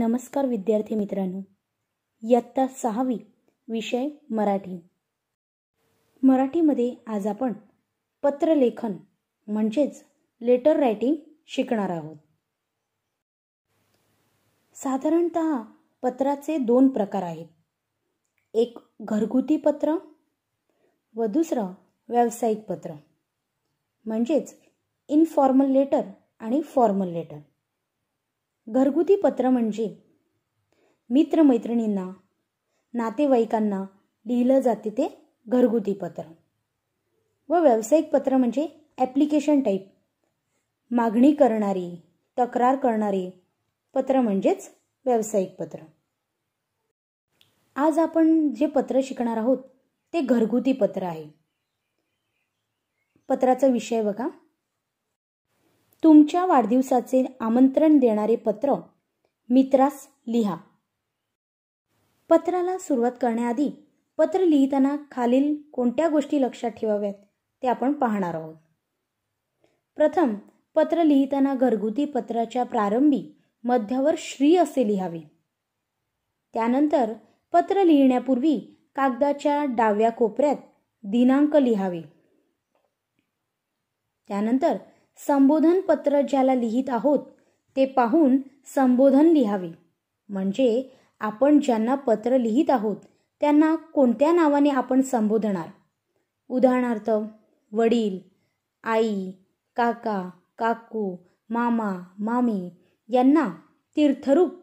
नमस्कार विद्यार्थी मित्रांनो इयत्ता सहावी विषय मराठी मराठीमध्ये आज आपण पत्रलेखन म्हणजेच लेटर रायटिंग शिकणार आहोत साधारणत पत्राचे दोन प्रकार आहेत एक घरगुती पत्र व दुसरं व्यावसायिक पत्र म्हणजेच इनफॉर्मल लेटर आणि फॉर्मल लेटर घरगुती पत्र म्हणजे मित्रमैत्रिणींना नातेवाईकांना लिहिलं जाते ते घरगुती पत्र व व्यावसायिक पत्र म्हणजे ॲप्लिकेशन टाईप मागणी करणारी तक्रार करणारी पत्र म्हणजेच व्यावसायिक पत्र आज आपण जे पत्र शिकणार आहोत ते घरगुती पत्र आहे पत्राचा विषय बघा तुमच्या वाढदिवसाचे आमंत्रण देणारे पत्र मित्रास लिहा पत्राला सुरुवात करण्याआधी पत्र लिहिताना खालील कोणत्या गोष्टी लक्षात ठेवाव्यात ते आपण पाहणार आहोत प्रथम पत्र लिहिताना घरगुती पत्राच्या प्रारंभी मध्यावर श्री असे लिहावे त्यानंतर पत्र लिहिण्यापूर्वी कागदाच्या डाव्या कोपऱ्यात दिनांक लिहावे त्यानंतर संबोधन पत्र ज्याला लिहित आहोत ते पाहून संबोधन लिहावे म्हणजे आपण ज्यांना पत्र लिहित आहोत त्यांना कोणत्या नावाने आपण संबोधणार उदाहरणार्थ वडील आई काका काकू मामा मामी यांना तीर्थरूप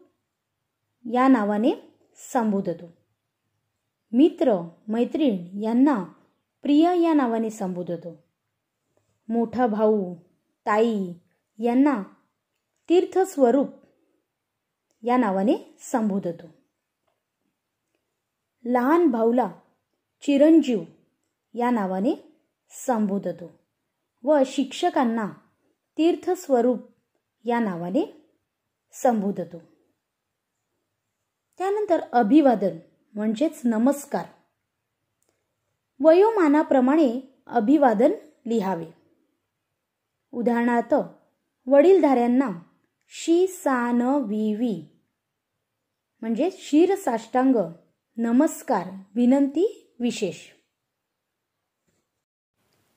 या नावाने संबोधतो मित्र मैत्रीण यांना प्रिय या नावाने संबोधतो मोठा भाऊ ताई यांना तीर्थस्वरूप या नावाने संबोधतो लहान भाऊला चिरंजीव या नावाने संबोधतो व शिक्षकांना तीर्थस्वरूप या नावाने संबोधतो त्यानंतर अभिवादन म्हणजेच नमस्कार वयोमानाप्रमाणे अभिवादन लिहावे उदाहरणार्थ वडीलधाऱ्यांना शी सान न वी वी म्हणजे शीर साष्टांग नमस्कार विनंती विशेष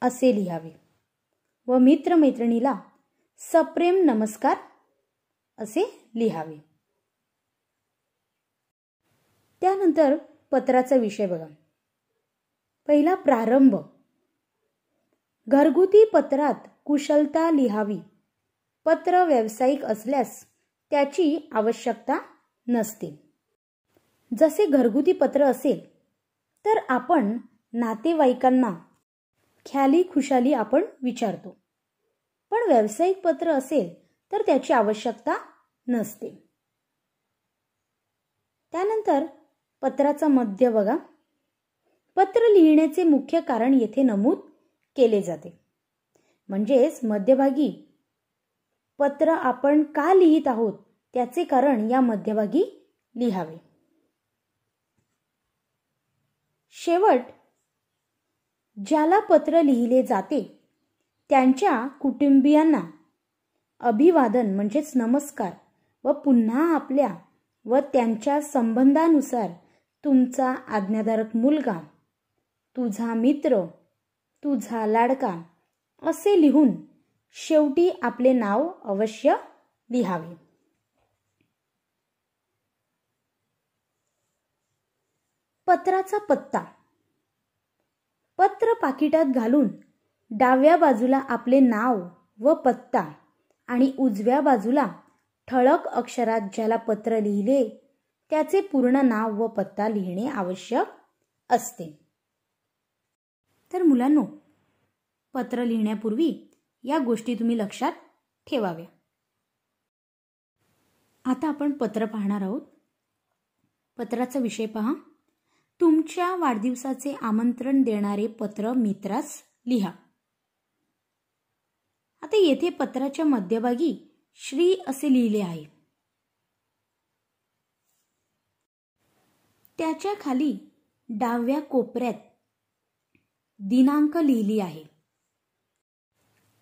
असे लिहावे व मित्रमैत्रिणीला सप्रेम नमस्कार असे लिहावे त्यानंतर पत्राचा विषय बघा पहिला प्रारंभ घरगुती पत्रात कुशलता लिहावी पत्र व्यावसायिक असल्यास त्याची आवश्यकता नसते जसे घरगुती पत्र असेल तर आपण नातेवाईकांना ख्याली खुशाली आपण विचारतो पण व्यावसायिक पत्र असेल तर त्याची आवश्यकता नसते त्यानंतर पत्राचा मध्य बघा पत्र लिहिण्याचे मुख्य कारण येथे नमूद केले जाते म्हणजेच मध्यभागी पत्र आपण का लिहित आहोत त्याचे कारण या मध्यभागी लिहावे शेवट ज्याला पत्र लिहिले जाते त्यांच्या कुटुंबियांना अभिवादन म्हणजेच नमस्कार व पुन्हा आपल्या व त्यांच्या संबंधानुसार तुमचा आज्ञाधारक मुलगा तुझा मित्र तुझा लाडका असे लिहून शेवटी आपले नाव अवश्य लिहावे पत्राचा पत्ता पत्र पाकिटात घालून डाव्या बाजूला आपले नाव व पत्ता आणि उजव्या बाजूला ठळक अक्षरात ज्याला पत्र लिहिले त्याचे पूर्ण नाव व पत्ता लिहिणे आवश्यक असते तर मुलांनो पत्र लिहिण्यापूर्वी या गोष्टी तुम्ही लक्षात ठेवाव्या आता आपण पत्र पाहणार आहोत पत्राचा विषय पहा तुमच्या वाढदिवसाचे आमंत्रण देणारे पत्र मित्रास लिहा आता येथे पत्राच्या मध्यभागी श्री असे लिहिले आहे त्याच्या खाली डाव्या कोपऱ्यात दिनांक लिहिली आहे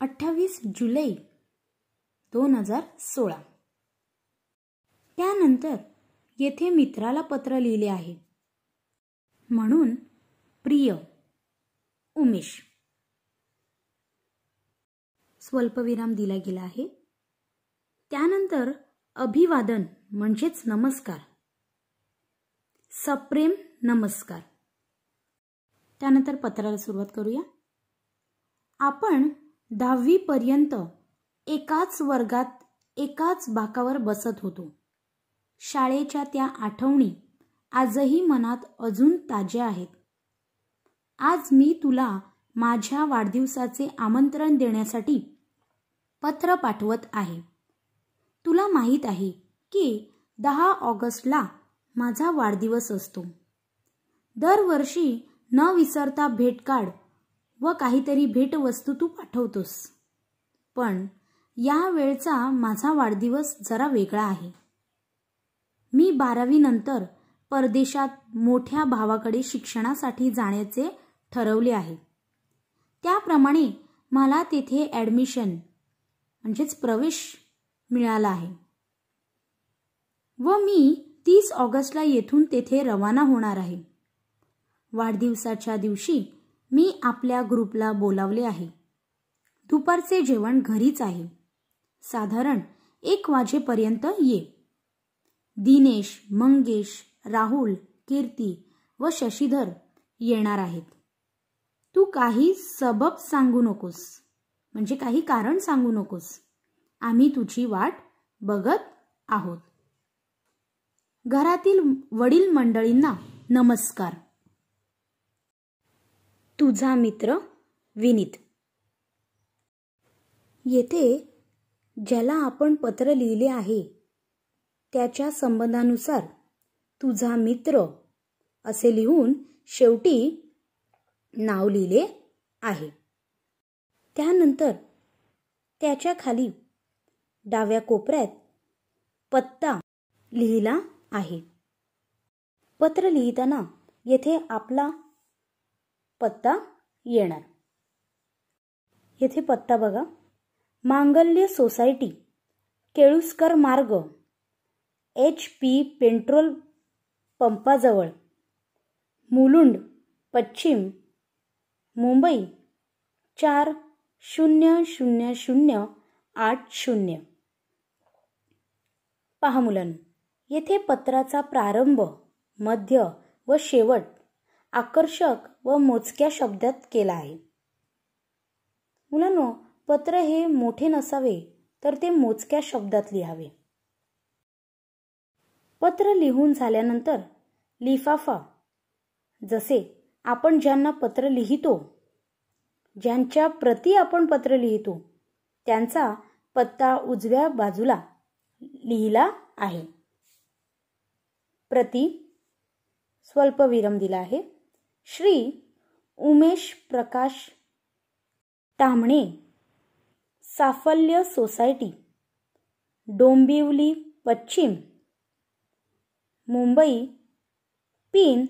अठ्ठावीस जुलै दोन हजार सोळा त्यानंतर येथे मित्राला पत्र लिहिले आहे म्हणून प्रिय उमेश स्वल्पविराम दिला गेला आहे त्यानंतर अभिवादन म्हणजेच नमस्कार सप्रेम नमस्कार त्यानंतर पत्राला सुरुवात करूया आपण दहावीपर्यंत एकाच वर्गात एकाच बाकावर बसत होतो शाळेच्या त्या आठवणी आजही मनात अजून ताज्या आहेत आज मी तुला माझ्या वाढदिवसाचे आमंत्रण देण्यासाठी पत्र पाठवत आहे तुला माहीत आहे की दहा ऑगस्टला माझा वाढदिवस असतो दरवर्षी न विसरता काढ व काहीतरी भेटवस्तू तू पाठवतोस पण या वेळचा माझा वाढदिवस जरा वेगळा आहे मी बारावीनंतर परदेशात मोठ्या भावाकडे शिक्षणासाठी जाण्याचे ठरवले आहे त्याप्रमाणे मला तेथे ॲडमिशन म्हणजेच प्रवेश मिळाला आहे व मी तीस ऑगस्टला येथून तेथे रवाना होणार आहे वाढदिवसाच्या दिवशी मी आपल्या ग्रुपला बोलावले आहे दुपारचे जेवण घरीच आहे साधारण एक वाजेपर्यंत ये दिनेश मंगेश राहुल कीर्ती व शशीधर येणार आहेत तू काही सबब सांगू नकोस म्हणजे काही कारण सांगू नकोस आम्ही तुझी वाट बघत आहोत घरातील वडील मंडळींना नमस्कार तुझा मित्र विनीत येथे ज्याला आपण पत्र लिहिले आहे त्याच्या संबंधानुसार तुझा मित्र असे लिहून शेवटी नाव लिहिले आहे त्यानंतर त्याच्या खाली डाव्या कोपऱ्यात पत्ता लिहिला आहे पत्र लिहिताना येथे आपला पत्ता येणार येथे पत्ता बघा मांगल्य सोसायटी केळुसकर मार्ग एच पी पेट्रोल पंपाजवळ मुलुंड पश्चिम मुंबई चार शून्य शून्य शून्य आठ शून्य पहा येथे पत्राचा प्रारंभ मध्य व शेवट आकर्षक व मोजक्या शब्दात केला आहे मुलांनो पत्र हे मोठे नसावे तर ते मोजक्या शब्दात लिहावे पत्र लिहून झाल्यानंतर लिफाफा जसे आपण ज्यांना पत्र लिहितो ज्यांच्या प्रती आपण पत्र लिहितो त्यांचा पत्ता उजव्या बाजूला लिहिला आहे प्रति स्वल्पविराम दिला आहे श्री उमेश प्रकाश तामणे साफल्य सोसायटी डोंबिवली पश्चिम मुंबई पिन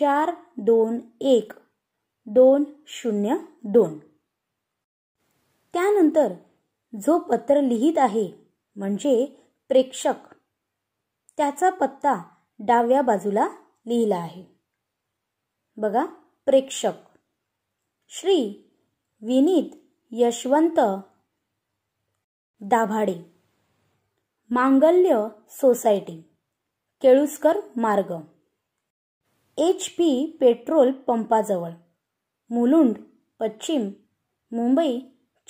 चार दोन एक दोन शून्य दोन त्यानंतर जो पत्र लिहित आहे म्हणजे प्रेक्षक त्याचा पत्ता डाव्या बाजूला लिहिला आहे बघा प्रेक्षक श्री विनीत यशवंत दाभाडे मांगल्य सोसायटी केळुसकर मार्ग एच पी पेट्रोल पंपाजवळ मुलुंड पश्चिम मुंबई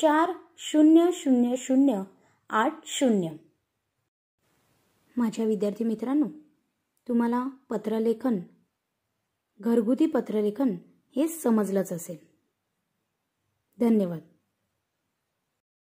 चार शून्य शून्य शून्य आठ शून्य माझ्या विद्यार्थी मित्रांनो तुम्हाला पत्रलेखन घरगुती पत्रलेखन हे समजलंच असेल धन्यवाद